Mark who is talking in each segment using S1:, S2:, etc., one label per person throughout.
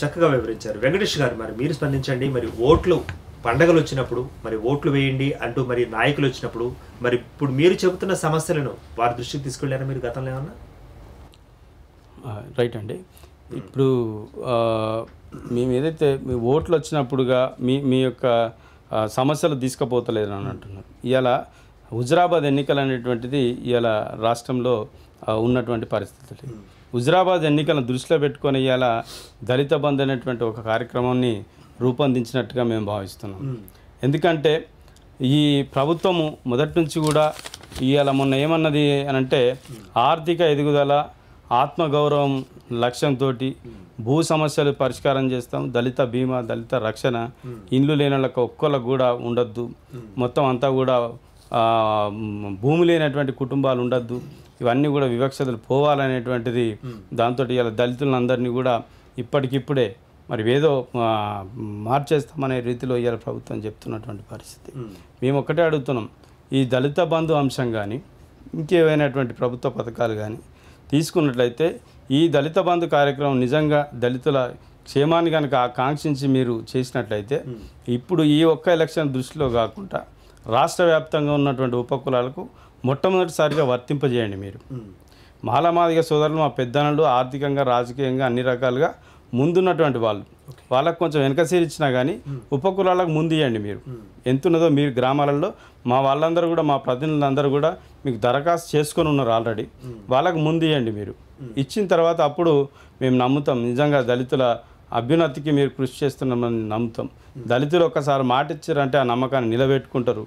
S1: చక్కగా వివరించారు వెంకటేష్ గారు మరి మీరు స్పందించండి మరి ఓట్లు పండగలు వచ్చినప్పుడు మరి ఓట్లు వేయండి అంటూ మరి నాయకులు వచ్చినప్పుడు మరి ఇప్పుడు మీరు చెబుతున్న సమస్యలను వారి దృష్టికి తీసుకెళ్ళారా మీరు గతంలో ఏమన్నా
S2: రైట్ అండి ఇప్పుడు మేము ఏదైతే మీ ఓట్లు వచ్చినప్పుడుగా మీ మీ యొక్క సమస్యలు తీసుకుపోతలేదు అని అంటున్నారు ఇలా హుజరాబాద్ ఎన్నికలు అనేటువంటిది ఇలా రాష్ట్రంలో ఉన్నటువంటి పరిస్థితులు హుజరాబాద్ ఎన్నికలను దృష్టిలో పెట్టుకొని ఇలా దళిత బంధు అనేటువంటి ఒక కార్యక్రమాన్ని రూపొందించినట్టుగా మేము భావిస్తున్నాం ఎందుకంటే ఈ ప్రభుత్వము మొదటి నుంచి కూడా ఇవాళ మొన్న ఏమన్నది అనంటే ఆర్థిక ఎదుగుదల ఆత్మగౌరవం లక్ష్యంతో భూ సమస్యలు పరిష్కారం చేస్తాం దళిత బీమా దళిత రక్షణ ఇండ్లు లేని వాళ్ళకి ఒక్కళ్ళకు కూడా ఉండొద్దు మొత్తం అంతా కూడా భూమి లేనటువంటి కుటుంబాలు ఉండొద్దు ఇవన్నీ కూడా వివక్షతలు పోవాలనేటువంటిది దాంతో ఇలా దళితులందరినీ కూడా ఇప్పటికిప్పుడే మరి ఏదో మార్చేస్తామనే రీతిలో ఇవాళ ప్రభుత్వం చెప్తున్నటువంటి పరిస్థితి మేము ఒక్కటే అడుగుతున్నాం ఈ దళిత బంధు అంశం కానీ ఇంకేమైనటువంటి ప్రభుత్వ పథకాలు కానీ తీసుకున్నట్లయితే ఈ దళిత బంధు కార్యక్రమం నిజంగా దళితుల క్షేమాన్ని కనుక ఆకాంక్షించి మీరు చేసినట్లయితే ఇప్పుడు ఈ ఒక్క ఎలక్షన్ దృష్టిలో కాకుండా రాష్ట్ర వ్యాప్తంగా ఉన్నటువంటి ఉపకులాలకు మొట్టమొదటిసారిగా వర్తింపజేయండి మీరు మాలమాదిగ సోదరులు మా పెద్దనలు ఆర్థికంగా రాజకీయంగా అన్ని రకాలుగా ముందున్నటువంటి వాళ్ళు వాళ్ళకు కొంచెం వెనక ఇచ్చినా కానీ ఉపకులాలకు ముందు ఇవ్వండి మీరు ఎంత ఉన్నదో మీరు గ్రామాలలో మా వాళ్ళందరూ కూడా మా ప్రతినిధులందరూ కూడా మీకు దరఖాస్తు చేసుకొని ఉన్నారు ఆల్రెడీ వాళ్ళకు ముందు ఇవ్వండి మీరు ఇచ్చిన తర్వాత అప్పుడు మేము నమ్ముతాం నిజంగా దళితుల అభ్యున్నతికి మీరు కృషి చేస్తున్నామని నమ్ముతాం దళితులు ఒక్కసారి మాట ఇచ్చారంటే ఆ నమ్మకాన్ని నిలబెట్టుకుంటారు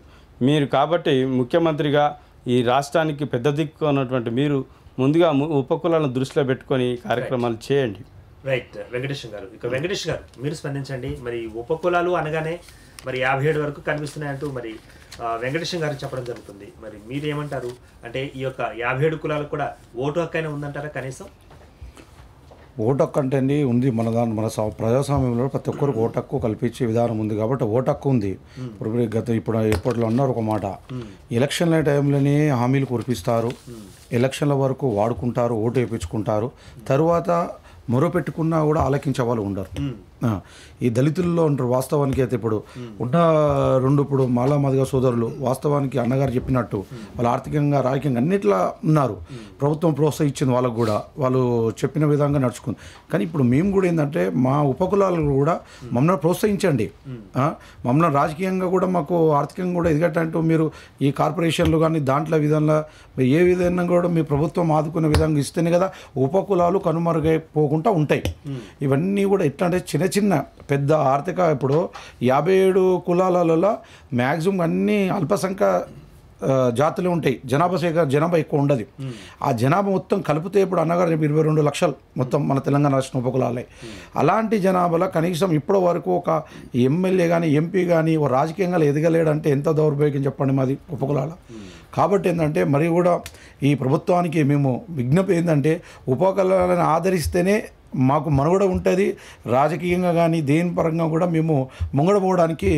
S2: మీరు కాబట్టి ముఖ్యమంత్రిగా ఈ రాష్ట్రానికి పెద్ద దిక్కు అన్నటువంటి మీరు ముందుగా ఉపకులాలను దృష్టిలో పెట్టుకొని కార్యక్రమాలు చేయండి
S1: రైట్ వెంకటేష్ గారు ఇక వెంకటేష్ గారు మీరు స్పందించండి మరి ఉపకులాలు అనగానే మరి యాభై ఏడు వరకు కనిపిస్తున్నాయంటూ మరి వెంకటేష్ గారు చెప్పడం జరుగుతుంది మరి మీరు ఏమంటారు అంటే ఈ యొక్క యాభై ఏడు కులాలకు కూడా ఓటు హక్కు అయినా ఉందంటారా కనీసం
S3: ఓటు హక్కు అంటే ఉంది మన దాని మన ప్రజాస్వామ్యంలో ప్రతి ఒక్కరికి ఓటక్కు కల్పించే విధానం ఉంది కాబట్టి ఓటక్కు ఉంది ఇప్పుడు గత ఇప్పుడు ఎప్పట్లో అన్నారు ఒక మాట ఎలక్షన్ల టైంలోనే హామీలు కురిపిస్తారు ఎలక్షన్ల వరకు వాడుకుంటారు ఓటు వేయించుకుంటారు మరో మొరపెట్టుకున్నా కూడా ఆలకించే వాళ్ళు ఉండరు ఈ దళితుల్లో ఉంటారు వాస్తవానికి అయితే ఇప్పుడు ఉన్న రెండు ఇప్పుడు మాలా మాదిగా సోదరులు వాస్తవానికి అన్నగారు చెప్పినట్టు వాళ్ళు ఆర్థికంగా రాజకీయంగా అన్నిట్లా ఉన్నారు ప్రభుత్వం ప్రోత్సహించింది వాళ్ళకు కూడా వాళ్ళు చెప్పిన విధంగా నడుచుకుంది కానీ ఇప్పుడు మేము కూడా ఏంటంటే మా ఉపకులాలు కూడా మమ్మల్ని ప్రోత్సహించండి మమ్మల్ని రాజకీయంగా కూడా మాకు ఆర్థికంగా కూడా ఎదిగటంటూ మీరు ఈ కార్పొరేషన్లు కానీ దాంట్లో విధంగా ఏ విధంగా కూడా మీ ప్రభుత్వం ఆదుకునే విధంగా ఇస్తేనే కదా ఉపకులాలు కనుమరుగైపోకుండా ఉంటాయి ఇవన్నీ కూడా ఎట్లా అంటే చిన్న చిన్న పెద్ద ఆర్థిక ఇప్పుడు యాభై ఏడు కులాలలో మ్యాక్సిమం అన్ని అల్పసంఖ్య జాతులు ఉంటాయి జనాభా సేకరణ జనాభా ఎక్కువ ఉండదు ఆ జనాభా మొత్తం కలిపితే ఇప్పుడు అన్నగారు ఇరవై రెండు లక్షలు మొత్తం మన తెలంగాణ రాష్ట్ర ఉపకులాలే అలాంటి జనాభాలో కనీసం ఇప్పటి వరకు ఒక ఎమ్మెల్యే కానీ ఎంపీ కానీ రాజకీయంగా ఎదగలేడంటే ఎంత దౌర్భాగ్యం చెప్పండి మాది ఉపకులాల కాబట్టి ఏంటంటే మరి కూడా ఈ ప్రభుత్వానికి మేము విజ్ఞప్తి ఏంటంటే ఉపకులాలను ఆదరిస్తేనే మాకు మనుగడ ఉంటుంది రాజకీయంగా కానీ దేని పరంగా కూడా మేము ముంగడపోవడానికి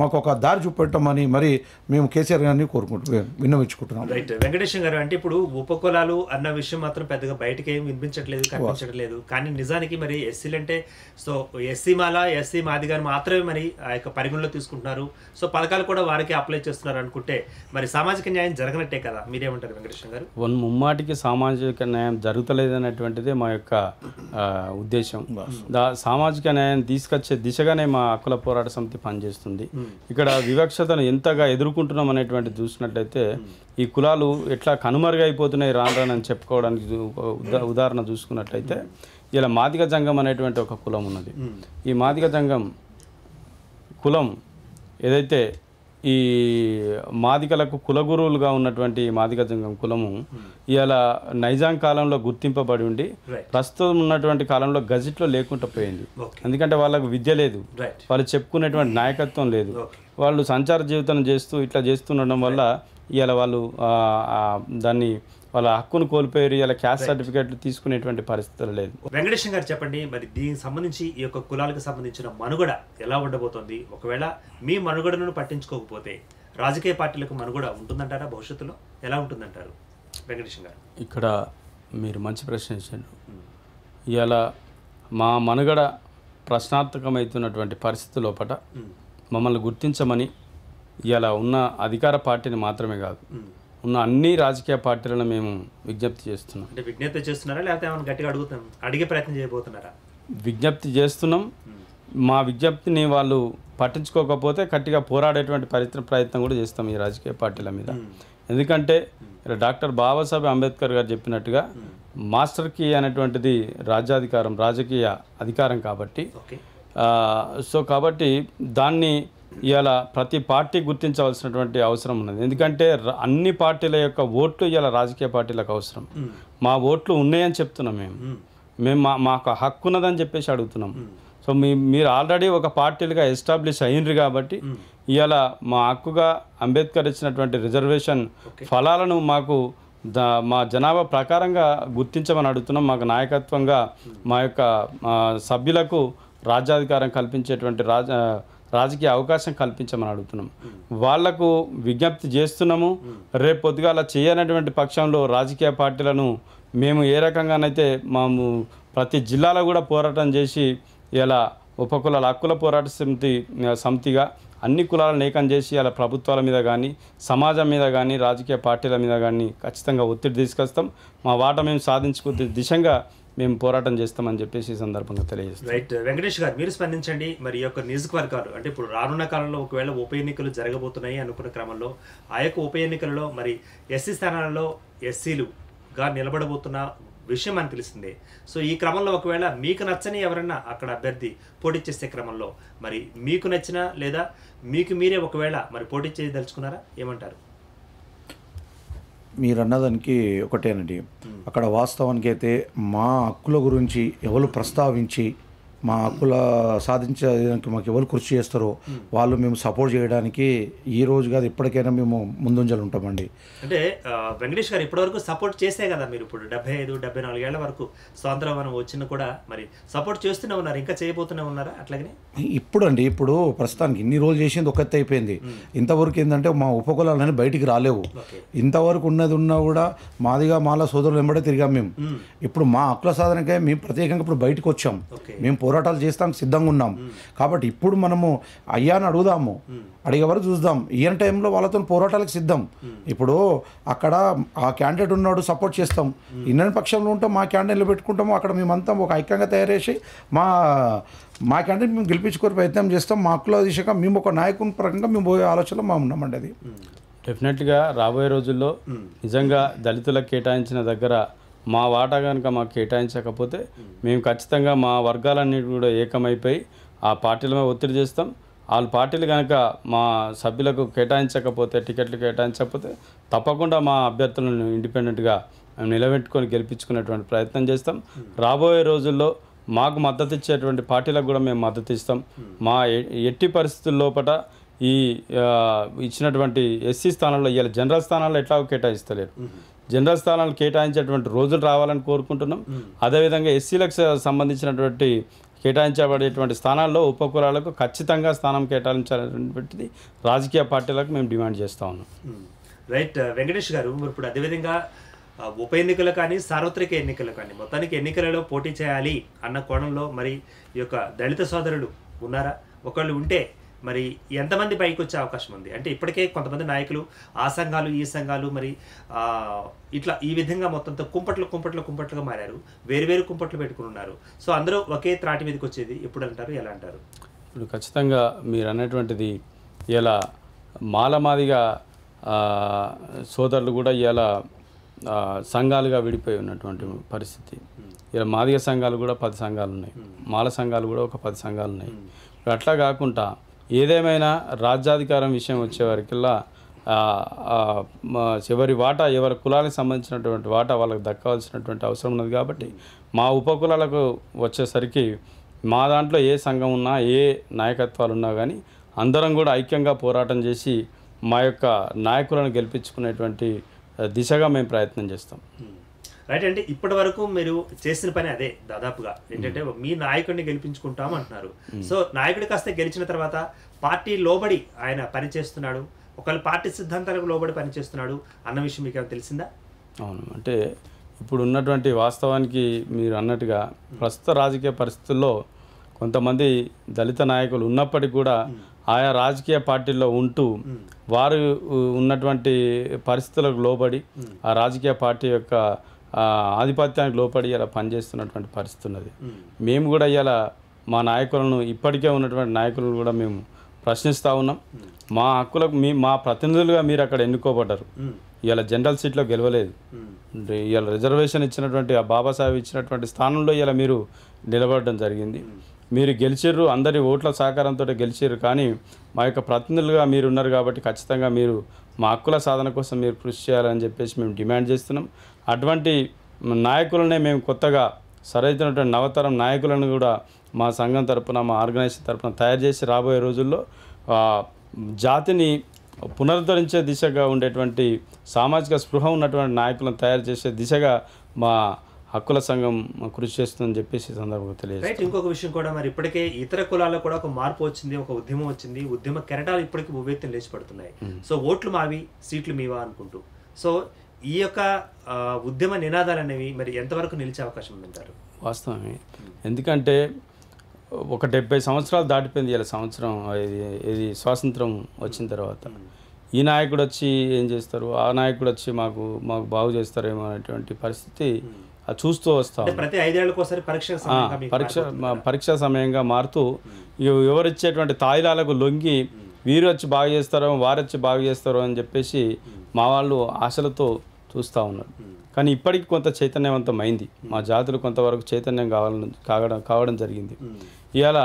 S3: మాకు ఒక దారి చూపెట్టమని మరి మేము కేసీఆర్ గారిని కోరుకుంటున్నాం విన్నవించుకుంటున్నాం రైట్
S1: వెంకటేశ్వర గారు అంటే ఇప్పుడు ఉపకులాలు అన్న విషయం మాత్రం పెద్దగా బయటకి ఏం వినిపించట్లేదు కనిపించట్లేదు కానీ నిజానికి మరి ఎస్సీలు అంటే సో ఎస్సీ మాల ఎస్సీ గారు మాత్రమే మరి ఆ యొక్క పరిగణలో తీసుకుంటున్నారు సో పథకాలు కూడా వారికి అప్లై చేస్తున్నారు అనుకుంటే మరి సామాజిక న్యాయం జరగనట్టే కదా మీరేమంటారు వెంకటేశ్వర గారు
S2: వన్ ముమ్మాటికి సామాజిక న్యాయం జరుగుతలేదు అనేటువంటిది మా యొక్క ఉద్దేశం దా సామాజిక న్యాయాన్ని తీసుకొచ్చే దిశగానే మా హక్కుల పోరాట సమితి పనిచేస్తుంది ఇక్కడ వివక్షతను ఎంతగా ఎదుర్కొంటున్నాం అనేటువంటి చూసినట్లయితే ఈ కులాలు ఎట్లా కనుమరుగైపోతున్నాయి రానరానని చెప్పుకోవడానికి ఉదాహరణ చూసుకున్నట్లయితే ఇలా మాదిగ జంగం అనేటువంటి ఒక కులం ఉన్నది ఈ మాదిగ జంగం కులం ఏదైతే ఈ మాదికలకు కులగురువులుగా ఉన్నటువంటి మాదిక జంగం కులము hmm. ఇలా నైజాం కాలంలో గుర్తింపబడి ఉండి ప్రస్తుతం ఉన్నటువంటి కాలంలో గజిట్లో లేకుండా పోయింది ఎందుకంటే వాళ్ళకు విద్య లేదు వాళ్ళు చెప్పుకునేటువంటి నాయకత్వం లేదు వాళ్ళు సంచార జీవితం చేస్తూ ఇట్లా చేస్తుండడం వల్ల ఇవాళ వాళ్ళు దాన్ని వాళ్ళ హక్కును కోల్పోయారు ఇలా క్యాస్ట్ సర్టిఫికేట్లు తీసుకునేటువంటి పరిస్థితులు లేదు
S1: వెంకటేశం గారు చెప్పండి మరి దీనికి సంబంధించి ఈ యొక్క కులాలకు సంబంధించిన మనుగడ ఎలా ఉండబోతోంది ఒకవేళ మీ మనుగడను పట్టించుకోకపోతే రాజకీయ పార్టీలకు మనుగడ ఉంటుందంటారా భవిష్యత్తులో ఎలా ఉంటుందంటారు వెంకటేశం గారు
S2: ఇక్కడ మీరు మంచి ప్రశ్న ఇచ్చారు ఇవాళ మా మనుగడ ప్రశ్నార్థకమవుతున్నటువంటి పరిస్థితి లోపల hmm. మమ్మల్ని గుర్తించమని ఇలా ఉన్న అధికార పార్టీని మాత్రమే కాదు ఉన్న అన్ని రాజకీయ పార్టీలను మేము విజ్ఞప్తి చేస్తున్నాం
S1: అంటే విజ్ఞప్తి చేస్తున్నారా లేకపోతే గట్టిగా అడుగుతాం అడిగే ప్రయత్నం చేయబోతున్నారా
S2: విజ్ఞప్తి చేస్తున్నాం మా విజ్ఞప్తిని వాళ్ళు పట్టించుకోకపోతే గట్టిగా పోరాడేటువంటి పరిత్ర ప్రయత్నం కూడా చేస్తాం ఈ రాజకీయ పార్టీల మీద ఎందుకంటే డాక్టర్ బాబాసాహెబ్ అంబేద్కర్ గారు చెప్పినట్టుగా మాస్టర్ కీ అనేటువంటిది రాజ్యాధికారం రాజకీయ అధికారం కాబట్టి సో కాబట్టి దాన్ని ఇవాళ ప్రతి పార్టీ గుర్తించవలసినటువంటి అవసరం ఉన్నది ఎందుకంటే అన్ని పార్టీల యొక్క ఓట్లు ఇవాళ రాజకీయ పార్టీలకు అవసరం మా ఓట్లు ఉన్నాయని చెప్తున్నాం మేము మేము మా మాకు హక్కు ఉన్నదని చెప్పేసి అడుగుతున్నాం సో మీ మీరు ఆల్రెడీ ఒక పార్టీలుగా ఎస్టాబ్లిష్ అయినరు కాబట్టి ఇవాళ మా హక్కుగా అంబేద్కర్ ఇచ్చినటువంటి రిజర్వేషన్ ఫలాలను మాకు మా జనాభా ప్రకారంగా గుర్తించమని అడుగుతున్నాం మాకు నాయకత్వంగా మా యొక్క సభ్యులకు రాజ్యాధికారం కల్పించేటువంటి రాజ రాజకీయ అవకాశం కల్పించమని అడుగుతున్నాం వాళ్లకు విజ్ఞప్తి చేస్తున్నాము రేపు అలా చేయనటువంటి పక్షంలో రాజకీయ పార్టీలను మేము ఏ రకంగానైతే మాము ప్రతి జిల్లాలో కూడా పోరాటం చేసి ఇలా ఉపకులాల హక్కుల పోరాట సమితి సమితిగా అన్ని కులాలను ఏకం చేసి అలా ప్రభుత్వాల మీద కానీ సమాజం మీద కానీ రాజకీయ పార్టీల మీద కానీ ఖచ్చితంగా ఒత్తిడి తీసుకొస్తాం మా వాట మేము సాధించుకునే దిశంగా మేము పోరాటం చేస్తామని చెప్పేసి ఈ సందర్భంగా తెలియజేస్తాం
S1: రైట్ వెంకటేష్ గారు మీరు స్పందించండి మరి యొక్క నియోజకవర్గాలు అంటే ఇప్పుడు రానున్న కాలంలో ఒకవేళ ఉప ఎన్నికలు జరగబోతున్నాయి అనుకున్న క్రమంలో ఆ యొక్క ఉప ఎన్నికలలో మరి ఎస్సీ స్థానాలలో ఎస్సీలుగా నిలబడబోతున్న విషయం అని తెలిసిందే సో ఈ క్రమంలో ఒకవేళ మీకు నచ్చని ఎవరన్నా అక్కడ అభ్యర్థి పోటీ చేసే క్రమంలో మరి మీకు నచ్చిన లేదా మీకు మీరే ఒకవేళ మరి పోటీ చేయదలుచుకున్నారా ఏమంటారు
S3: మీరు అన్నదానికి ఒకటేనండి అక్కడ వాస్తవానికి అయితే మా హక్కుల గురించి ఎవరు ప్రస్తావించి మా హక్కుల సాధించడానికి మాకు ఎవరు కృషి చేస్తారో వాళ్ళు మేము సపోర్ట్ చేయడానికి ఈ రోజు కాదు ఎప్పటికైనా మేము ముందుంజలు ఉంటామండి
S1: అంటే వెంకటేష్ గారు ఇప్పటివరకు సపోర్ట్ చేసే కదా మీరు ఇప్పుడు డెబ్బై ఐదు డెబ్బై నాలుగేళ్ల వరకు స్వాతంత్రం మనం వచ్చిన కూడా మరి సపోర్ట్ చేస్తూనే ఉన్నారు ఇంకా చేయబోతూనే ఉన్నారా అట్లాగనే
S3: ఇప్పుడు అండి ఇప్పుడు ప్రస్తుతానికి ఇన్ని రోజులు చేసింది ఒకటి అయిపోయింది ఇంతవరకు ఏంటంటే మా ఉపకులాలని బయటికి రాలేవు ఇంతవరకు ఉన్నది ఉన్నా కూడా మాదిగా మాలా సోదరులు వెంబడే తిరిగాం మేము ఇప్పుడు మా హక్కుల సాధనకే మేము ప్రత్యేకంగా ఇప్పుడు బయటకు వచ్చాం మేము పోరాటాలు చేస్తాం సిద్ధంగా ఉన్నాం కాబట్టి ఇప్పుడు మనము అని అడుగుదాము అడిగేవారు చూద్దాం ఈయన టైంలో వాళ్ళతో పోరాటాలకు సిద్ధం ఇప్పుడు అక్కడ ఆ క్యాండిడేట్ ఉన్నాడు సపోర్ట్ చేస్తాం ఇన్న పక్షంలో ఉంటాం మా క్యాండిడేట్లు పెట్టుకుంటాము అక్కడ మేమంతా ఒక ఐక్యంగా తయారేసి మా మా క్యాండిడేట్ మేము గెలిపించుకునే ప్రయత్నం చేస్తాం మా హక్కుల దిశగా మేము ఒక నాయకుని పరంగా మేము పోయే ఆలోచనలో మా ఉన్నామండి అది
S2: డెఫినెట్గా రాబోయే రోజుల్లో నిజంగా దళితులకు కేటాయించిన దగ్గర మా వాటా కనుక మాకు కేటాయించకపోతే మేము ఖచ్చితంగా మా వర్గాలన్నిటి కూడా ఏకమైపోయి ఆ పార్టీల మీద ఒత్తిడి చేస్తాం వాళ్ళ పార్టీలు కనుక మా సభ్యులకు కేటాయించకపోతే టికెట్లు కేటాయించకపోతే తప్పకుండా మా అభ్యర్థులను ఇండిపెండెంట్గా నిలబెట్టుకొని గెలిపించుకునేటువంటి ప్రయత్నం చేస్తాం రాబోయే రోజుల్లో మాకు మద్దతు ఇచ్చేటువంటి పార్టీలకు కూడా మేము మద్దతు ఇస్తాం మా ఎట్టి పరిస్థితుల లోపల ఈ ఇచ్చినటువంటి ఎస్సీ స్థానంలో ఇవాళ జనరల్ స్థానాల్లో ఎట్లా కేటాయిస్తలేరు జనరల్ స్థానాలు కేటాయించేటువంటి రోజులు రావాలని కోరుకుంటున్నాం అదేవిధంగా ఎస్సీలకు సంబంధించినటువంటి కేటాయించబడేటువంటి స్థానాల్లో ఉపకులాలకు ఖచ్చితంగా స్థానం కేటాయించాలనేటువంటిది రాజకీయ పార్టీలకు మేము డిమాండ్ చేస్తూ ఉన్నాం
S1: రైట్ వెంకటేష్ గారు ఇప్పుడు అదేవిధంగా ఉప ఎన్నికలు కానీ సార్వత్రిక ఎన్నికలు కానీ మొత్తానికి ఎన్నికలలో పోటీ చేయాలి అన్న కోణంలో మరి ఈ యొక్క దళిత సోదరులు ఉన్నారా ఒకళ్ళు ఉంటే మరి ఎంతమంది పైకి వచ్చే అవకాశం ఉంది అంటే ఇప్పటికే కొంతమంది నాయకులు ఆ సంఘాలు ఈ సంఘాలు మరి ఇట్లా ఈ విధంగా మొత్తంతో కుంపట్లు కుంపట్లు కుంపట్లుగా మారారు వేరువేరు కుంపట్లు పెట్టుకుని ఉన్నారు సో అందరూ ఒకే త్రాటి మీదకి వచ్చేది ఎప్పుడు అంటారు ఎలా అంటారు
S2: ఇప్పుడు ఖచ్చితంగా మీరు అన్నటువంటిది ఇలా మాలమాదిగా సోదరులు కూడా ఇలా సంఘాలుగా విడిపోయి ఉన్నటువంటి పరిస్థితి hmm. ఇలా మాదిగ సంఘాలు కూడా పది సంఘాలు ఉన్నాయి hmm. మాల సంఘాలు కూడా ఒక పది సంఘాలు ఉన్నాయి hmm. అట్లా కాకుండా ఏదేమైనా రాజ్యాధికారం విషయం వచ్చేవారికల్లా చివరి వాటా ఎవరి కులానికి సంబంధించినటువంటి వాటా వాళ్ళకి దక్కవలసినటువంటి అవసరం ఉన్నది కాబట్టి మా ఉపకులాలకు వచ్చేసరికి మా దాంట్లో ఏ సంఘం ఉన్నా ఏ నాయకత్వాలు ఉన్నా కానీ అందరం కూడా ఐక్యంగా పోరాటం చేసి మా యొక్క నాయకులను గెలిపించుకునేటువంటి దిశగా మేము ప్రయత్నం చేస్తాం
S1: రైట్ అంటే ఇప్పటి వరకు మీరు చేసిన పని అదే దాదాపుగా ఏంటంటే hmm. మీ నాయకుడిని గెలిపించుకుంటాం అంటున్నారు hmm. సో నాయకుడు కాస్త గెలిచిన తర్వాత పార్టీ లోబడి ఆయన పనిచేస్తున్నాడు ఒకళ్ళు పార్టీ సిద్ధాంతాలకు లోబడి పనిచేస్తున్నాడు అన్న విషయం మీకు తెలిసిందా
S2: అవును అంటే ఇప్పుడు ఉన్నటువంటి వాస్తవానికి మీరు అన్నట్టుగా hmm. ప్రస్తుత రాజకీయ పరిస్థితుల్లో కొంతమంది దళిత నాయకులు ఉన్నప్పటికీ కూడా ఆయా రాజకీయ పార్టీల్లో ఉంటూ వారు ఉన్నటువంటి పరిస్థితులకు లోబడి ఆ రాజకీయ పార్టీ యొక్క ఆధిపత్యానికి లోపడి ఇలా పనిచేస్తున్నటువంటి పరిస్థితి ఉన్నది మేము కూడా ఇలా మా నాయకులను ఇప్పటికే ఉన్నటువంటి నాయకులను కూడా మేము ప్రశ్నిస్తూ ఉన్నాం మా హక్కులకు మీ మా ప్రతినిధులుగా మీరు అక్కడ ఎన్నుకోబడ్డారు ఇవాళ జనరల్ సీట్లో గెలవలేదు ఇవాళ రిజర్వేషన్ ఇచ్చినటువంటి ఆ బాబాసాహెబ్ ఇచ్చినటువంటి స్థానంలో ఇలా మీరు నిలబడడం జరిగింది మీరు గెలిచిర్రు అందరి ఓట్ల సహకారంతో గెలిచిర్రు కానీ మా యొక్క ప్రతినిధులుగా మీరు ఉన్నారు కాబట్టి ఖచ్చితంగా మీరు మా హక్కుల సాధన కోసం మీరు కృషి చేయాలని చెప్పేసి మేము డిమాండ్ చేస్తున్నాం అటువంటి నాయకులనే మేము కొత్తగా సరైనటువంటి నవతరం నాయకులను కూడా మా సంఘం తరపున మా ఆర్గనైజేషన్ తరపున తయారు చేసి రాబోయే రోజుల్లో జాతిని పునరుద్ధరించే దిశగా ఉండేటువంటి సామాజిక స్పృహ ఉన్నటువంటి నాయకులను తయారు చేసే దిశగా మా హక్కుల సంఘం కృషి చేస్తుందని చెప్పేసి సందర్భంగా తెలియదు
S1: ఇంకొక విషయం కూడా మరి ఇప్పటికే ఇతర కులాల్లో కూడా ఒక మార్పు వచ్చింది ఒక ఉద్యమం వచ్చింది ఉద్యమ కెరటాలు ఇప్పటికీ ఉవ్వెత్తిని లేచి పడుతున్నాయి సో ఓట్లు మావి సీట్లు మీవా అనుకుంటూ సో ఈ యొక్క ఉద్యమ నినాదాలు అనేవి మరి ఎంతవరకు నిలిచే అవకాశం ఉందంటారు
S2: వాస్తవమే ఎందుకంటే ఒక డెబ్బై సంవత్సరాలు దాటిపోయింది ఇలా సంవత్సరం ఇది ఇది స్వాతంత్రం వచ్చిన తర్వాత ఈ నాయకుడు వచ్చి ఏం చేస్తారు ఆ నాయకుడు వచ్చి మాకు మాకు బాగు చేస్తారేమో అనేటువంటి పరిస్థితి చూస్తూ వస్తాం
S1: ప్రతి ఐదేళ్ళకి ఒకసారి పరీక్ష పరీక్ష
S2: పరీక్షా సమయంగా మారుతూ ఎవరిచ్చేటువంటి తాయిలాలకు లొంగి వీరు వచ్చి బాగా చేస్తారో వారు వచ్చి బాగా చేస్తారో అని చెప్పేసి మా వాళ్ళు ఆశలతో చూస్తూ ఉన్నారు కానీ ఇప్పటికి కొంత చైతన్యవంతమైంది మా జాతులు కొంతవరకు చైతన్యం కావాలని కావడం కావడం జరిగింది ఇవాళ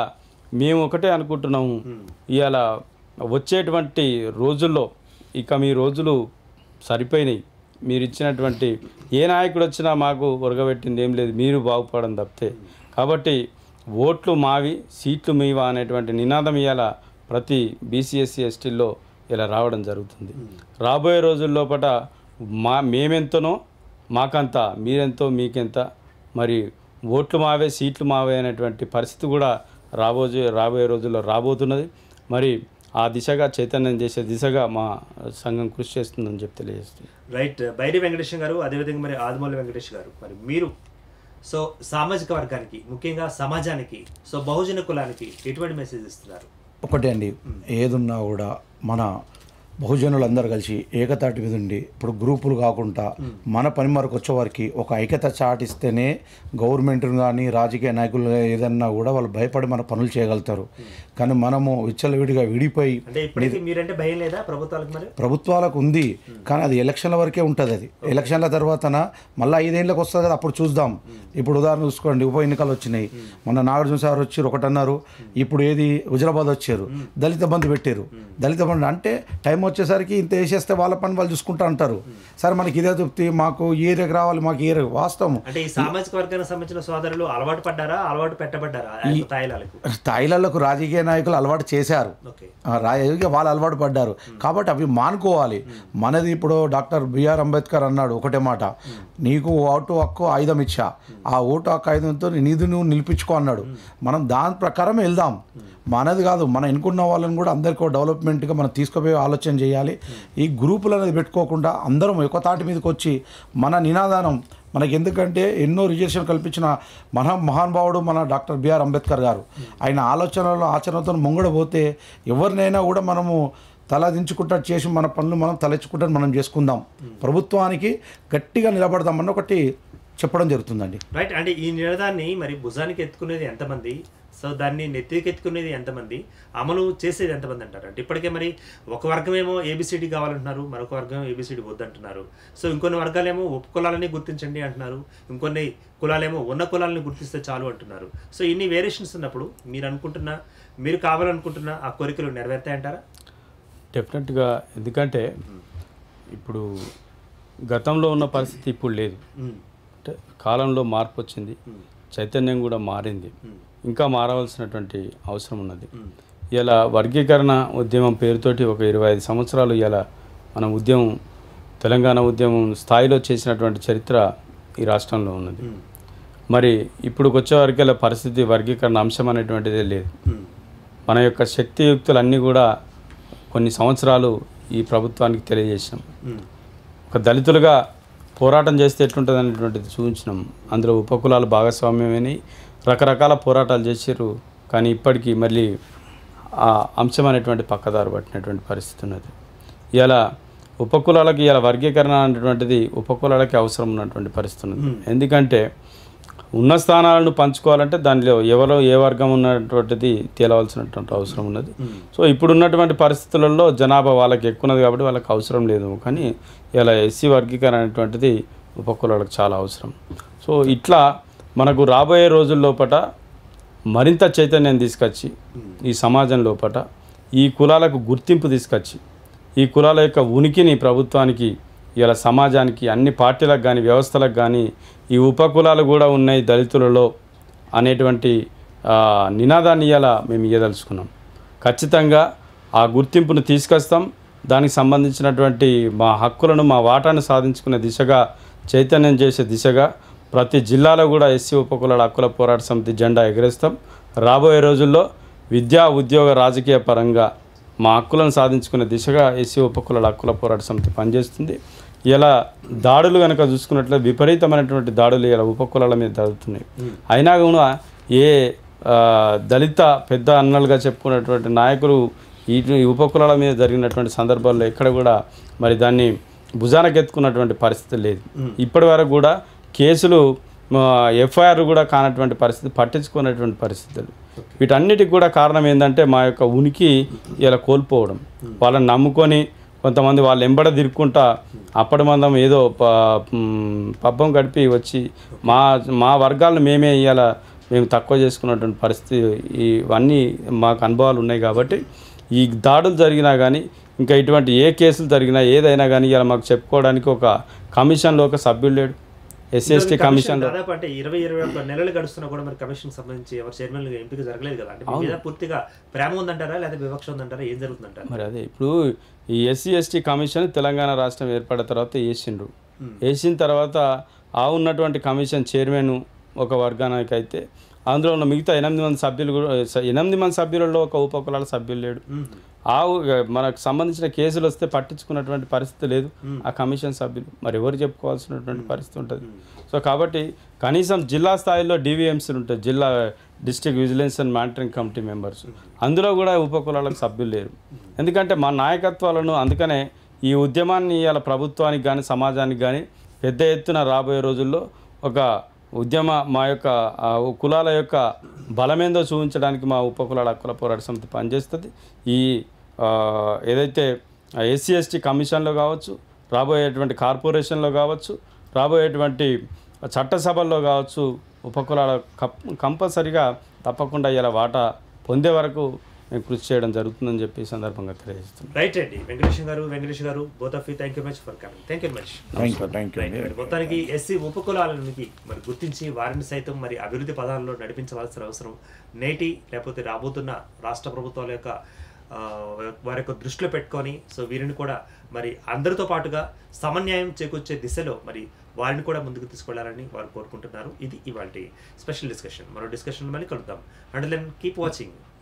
S2: మేము ఒకటే అనుకుంటున్నాము ఇవాళ వచ్చేటువంటి రోజుల్లో ఇక మీ రోజులు సరిపోయినాయి మీరు ఇచ్చినటువంటి ఏ నాయకుడు వచ్చినా మాకు ఉరగబెట్టింది ఏం లేదు మీరు బాగుపడడం తప్పితే కాబట్టి ఓట్లు మావి సీట్లు మీవా అనేటువంటి నినాదం ఇవాళ ప్రతి బీసీఎస్సీ ఎస్టీల్లో ఇలా రావడం జరుగుతుంది రాబోయే రోజుల్లోపట మా మేమెంతనో మాకంత మీరెంతో మీకెంత మరి ఓట్లు మావే సీట్లు మావే అనేటువంటి పరిస్థితి కూడా రాబోయే రాబోయే రోజుల్లో రాబోతున్నది మరి ఆ దిశగా చైతన్యం చేసే దిశగా మా సంఘం కృషి చేస్తుందని చెప్పి తెలియజేస్తుంది
S1: రైట్ బైరి వెంకటేశం గారు అదేవిధంగా మరి ఆదిమూల వెంకటేష్ గారు మరి మీరు సో సామాజిక వర్గానికి ముఖ్యంగా సమాజానికి సో బహుజన కులానికి ఎటువంటి మెసేజ్ ఇస్తున్నారు
S3: ఒకటే అండి ఏదున్నా కూడా మన బహుజనులందరూ కలిసి ఏకతాటి మీద ఉండి ఇప్పుడు గ్రూపులు కాకుండా మన పని మరకు వచ్చేవారికి ఒక ఐక్యత చాటిస్తేనే గవర్నమెంట్ను కానీ రాజకీయ నాయకులు ఏదన్నా కూడా వాళ్ళు భయపడి మన పనులు చేయగలుగుతారు కానీ మనము విచ్చలవిడిగా విడిపోయి ప్రభుత్వాలకు ఉంది కానీ అది ఎలక్షన్ల వరకే ఉంటుంది అది ఎలక్షన్ల తర్వాతన మళ్ళీ ఐదేళ్ళకి వస్తుంది కదా అప్పుడు చూద్దాం ఇప్పుడు ఉదాహరణ చూసుకోండి ఉప ఎన్నికలు వచ్చినాయి మొన్న నాగార్జున సార్ వచ్చారు ఒకటన్నారు ఇప్పుడు ఏది హుజరాబాద్ వచ్చారు దళిత బంధు పెట్టారు దళిత బంధు అంటే టైం వచ్చేసరికి ఇంత వేసేస్తే వాళ్ళ పని వాళ్ళు చూసుకుంటా అంటారు సరే మనకి ఇదే తృప్తి మాకు ఏ ఏరియకు రావాలి మాకు ఏ ఏరే వాస్తవం అంటే ఈ సామాజిక
S1: వర్గానికి సంబంధించిన సోదరులు అలవాటు పడ్డారా అలవాటు పెట్టబడ్డారా
S3: తాయిలాలకు రాజకీయ నాయకులు అలవాటు చేశారు రాజకీయ వాళ్ళు అలవాటు పడ్డారు కాబట్టి అవి మానుకోవాలి మనది ఇప్పుడు డాక్టర్ బిఆర్ అంబేద్కర్ అన్నాడు ఒకటే మాట నీకు ఓటు హక్కు ఆయుధం ఇచ్చా ఆ ఓటు హక్కు ఆయుధంతో నీది నువ్వు నిలిపించుకో అన్నాడు మనం దాని ప్రకారం వెళ్దాం మనది కాదు మన ఎన్నుకున్న వాళ్ళని కూడా అందరికీ డెవలప్మెంట్గా మనం తీసుకుపోయే ఆలోచన ప్రచారం చేయాలి ఈ గ్రూపులు అనేది పెట్టుకోకుండా అందరం ఒక తాటి మీదకి వచ్చి మన నినాదానం మనకి ఎందుకంటే ఎన్నో రిజర్వేషన్ కల్పించిన మన మహానుభావుడు మన డాక్టర్ బిఆర్ అంబేద్కర్ గారు ఆయన ఆలోచనలు ఆచరణతో ముంగడబోతే ఎవరినైనా కూడా మనము తలదించుకుంటా చేసి మన పనులు మనం తలెచ్చుకుంటా మనం చేసుకుందాం ప్రభుత్వానికి గట్టిగా నిలబడదామన్న ఒకటి చెప్పడం జరుగుతుందండి
S1: రైట్ అంటే ఈ నినాదాన్ని మరి భుజానికి ఎత్తుకునేది ఎంతమంది సో దాన్ని నెత్తికెత్తుకునేది ఎంతమంది అమలు చేసేది ఎంతమంది అంటారు అంటే ఇప్పటికే మరి ఒక వర్గం ఏమో ఏబిసిడి కావాలంటున్నారు మరొక వర్గం ఏబిసిడి వద్దంటున్నారు సో ఇంకొన్ని వర్గాలేమో ఉప కులాలని గుర్తించండి అంటున్నారు ఇంకొన్ని కులాలేమో ఉన్న కులాలని గుర్తిస్తే చాలు అంటున్నారు సో ఇన్ని వేరియేషన్స్ ఉన్నప్పుడు మీరు అనుకుంటున్న మీరు కావాలనుకుంటున్న ఆ కోరికలు నెరవేర్తాయంటారా
S2: డెఫినెట్గా ఎందుకంటే ఇప్పుడు గతంలో ఉన్న పరిస్థితి ఇప్పుడు లేదు అంటే కాలంలో మార్పు వచ్చింది చైతన్యం కూడా మారింది ఇంకా మారవలసినటువంటి అవసరం ఉన్నది ఇలా వర్గీకరణ ఉద్యమం పేరుతోటి ఒక ఇరవై ఐదు సంవత్సరాలు ఇలా మన ఉద్యమం తెలంగాణ ఉద్యమం స్థాయిలో చేసినటువంటి చరిత్ర ఈ రాష్ట్రంలో ఉన్నది మరి ఇప్పుడు ఇలా పరిస్థితి వర్గీకరణ అంశం అనేటువంటిది లేదు మన యొక్క శక్తియుక్తులు అన్నీ కూడా కొన్ని సంవత్సరాలు ఈ ప్రభుత్వానికి తెలియజేసాం ఒక దళితులుగా పోరాటం చేస్తే ఎట్లుంటుంది అనేటువంటిది చూపించినాం అందులో ఉపకులాలు భాగస్వామ్యమని రకరకాల పోరాటాలు చేసారు కానీ ఇప్పటికీ మళ్ళీ ఆ అంశం అనేటువంటి పక్కదారు పట్టినటువంటి పరిస్థితి ఉన్నది ఇలా ఉపకులాలకి ఇలా వర్గీకరణ అనేటువంటిది ఉపకులాలకి అవసరం ఉన్నటువంటి పరిస్థితి ఉన్నది ఎందుకంటే ఉన్న స్థానాలను పంచుకోవాలంటే దానిలో ఎవరో ఏ వర్గం ఉన్నటువంటిది తేలవలసినటువంటి అవసరం ఉన్నది సో ఇప్పుడున్నటువంటి పరిస్థితులలో జనాభా వాళ్ళకి ఎక్కువ ఉన్నది కాబట్టి వాళ్ళకి అవసరం లేదు కానీ ఇలా ఎస్సీ వర్గీకరణ అనేటువంటిది ఉపకులాలకు చాలా అవసరం సో ఇట్లా మనకు రాబోయే రోజుల లోపల మరింత చైతన్యం తీసుకొచ్చి ఈ సమాజం లోపల ఈ కులాలకు గుర్తింపు తీసుకొచ్చి ఈ కులాల యొక్క ఉనికిని ప్రభుత్వానికి ఇలా సమాజానికి అన్ని పార్టీలకు కానీ వ్యవస్థలకు కానీ ఈ ఉపకులాలు కూడా ఉన్నాయి దళితులలో అనేటువంటి నినాదాన్ని ఇలా మేము ఇయ్యదలుచుకున్నాం ఖచ్చితంగా ఆ గుర్తింపును తీసుకొస్తాం దానికి సంబంధించినటువంటి మా హక్కులను మా వాటాను సాధించుకునే దిశగా చైతన్యం చేసే దిశగా ప్రతి జిల్లాలో కూడా ఎస్సీ ఉపకులాల హక్కుల పోరాట సమితి జెండా ఎగరేస్తాం రాబోయే రోజుల్లో విద్యా ఉద్యోగ రాజకీయ పరంగా మా హక్కులను సాధించుకునే దిశగా ఎస్సీ ఉపకులాల హక్కుల పోరాట సమితి పనిచేస్తుంది ఇలా దాడులు కనుక చూసుకున్నట్లే విపరీతమైనటువంటి దాడులు ఇలా ఉపకులాల మీద జరుగుతున్నాయి అయినా కూడా ఏ దళిత పెద్ద అన్నలుగా చెప్పుకున్నటువంటి నాయకులు ఈ ఉపకులాల మీద జరిగినటువంటి సందర్భాల్లో ఎక్కడ కూడా మరి దాన్ని భుజానకెత్తుకున్నటువంటి పరిస్థితి లేదు ఇప్పటి వరకు కూడా కేసులు ఎఫ్ఐఆర్ కూడా కానటువంటి పరిస్థితి పట్టించుకునేటువంటి పరిస్థితులు వీటన్నిటికి కూడా కారణం ఏంటంటే మా యొక్క ఉనికి ఇలా కోల్పోవడం వాళ్ళని నమ్ముకొని కొంతమంది వాళ్ళు ఎంబడ తిరుక్కుంటా మందం ఏదో పబ్బం గడిపి వచ్చి మా మా వర్గాలను మేమే ఇలా మేము తక్కువ చేసుకున్నటువంటి పరిస్థితి ఇవన్నీ మాకు అనుభవాలు ఉన్నాయి కాబట్టి ఈ దాడులు జరిగినా కానీ ఇంకా ఇటువంటి ఏ కేసులు జరిగినా ఏదైనా కానీ ఇలా మాకు చెప్పుకోవడానికి ఒక కమిషన్లో ఒక సభ్యులు లేడు ఎస్సీఎస్టీ కమిషన్ దాదాపు
S1: అంటే ఇరవై ఇరవై ఒక్క నెలలు గడుస్తున్నా కూడా మరి కమిషన్ సంబంధించి ఎవరు చైర్మన్ ఎంపిక జరగలేదు కదా అంటే పూర్తిగా ప్రేమ ఉందంటారా లేదా వివక్ష ఉందంటారా ఏం జరుగుతుందంటారా
S2: మరి అదే ఇప్పుడు ఈ ఎస్సీ ఎస్టీ కమిషన్ తెలంగాణ రాష్ట్రం ఏర్పడిన తర్వాత వేసిండ్రు వేసిన తర్వాత ఆ ఉన్నటువంటి కమిషన్ చైర్మన్ ఒక వర్గానికి అయితే అందులో ఉన్న మిగతా ఎనిమిది మంది సభ్యులు కూడా ఎనిమిది మంది సభ్యులలో ఒక ఉపకులాల సభ్యులు లేడు ఆ మనకు సంబంధించిన కేసులు వస్తే పట్టించుకున్నటువంటి పరిస్థితి లేదు ఆ కమిషన్ సభ్యులు మరి ఎవరు చెప్పుకోవాల్సినటువంటి పరిస్థితి ఉంటుంది సో కాబట్టి కనీసం జిల్లా స్థాయిలో డివిఎంసీలు ఉంటాయి జిల్లా district vigilance and monitoring committee members అందులో కూడా ఉపకులాలకు సభ్యులు లేరు ఎందుకంటే మా నాయకత్వాలను అందుకనే ఈ ఉద్యమాన్ని ఇవాళ ప్రభుత్వానికి కానీ సమాజానికి కానీ పెద్ద ఎత్తున రాబోయే రోజుల్లో ఒక ఉద్యమ మా యొక్క కులాల యొక్క బలమేందో చూపించడానికి మా ఉపకులాల హక్కుల పోరాట సమితి పనిచేస్తుంది ఈ ఏదైతే ఎస్సీ ఎస్టీ కమిషన్లో కావచ్చు రాబోయేటువంటి కార్పొరేషన్లో కావచ్చు రాబోయేటువంటి చట్టసభల్లో కావచ్చు ఉపకులాల కంపల్సరిగా తప్పకుండా ఇలా వాటా పొందే వరకు కృషి చేయడం జరుగుతుందని చెప్పి సందర్భంగా తెలియజేస్తున్నాను
S1: రైట్ అండి Venkatesh garu Venkatesh garu both of you thank you much for coming thank you much మొత్తానికి ఎస్సీ ఉపకులాలకి మరి గుర్తించి వారిని సైతం మరి అభివృద్ధి పదాలలో నడిపించవలసిన అవసరం నేటి లేకపోతే రాబోతున్న రాష్ట్ర ప్రభుత్వాల యొక్క వారి యొక్క దృష్టిలో పెట్టుకొని సో వీరిని కూడా మరి అందరితో పాటుగా సమన్యాయం చేకూర్చే దిశలో మరి వారిని కూడా ముందుకు తీసుకెళ్లాలని వారు కోరుకుంటున్నారు ఇది ఇవాళ స్పెషల్ డిస్కషన్ మరో డిస్కషన్ మళ్ళీ కలుద్దాం అండ్ దెన్ కీప్ వాచింగ్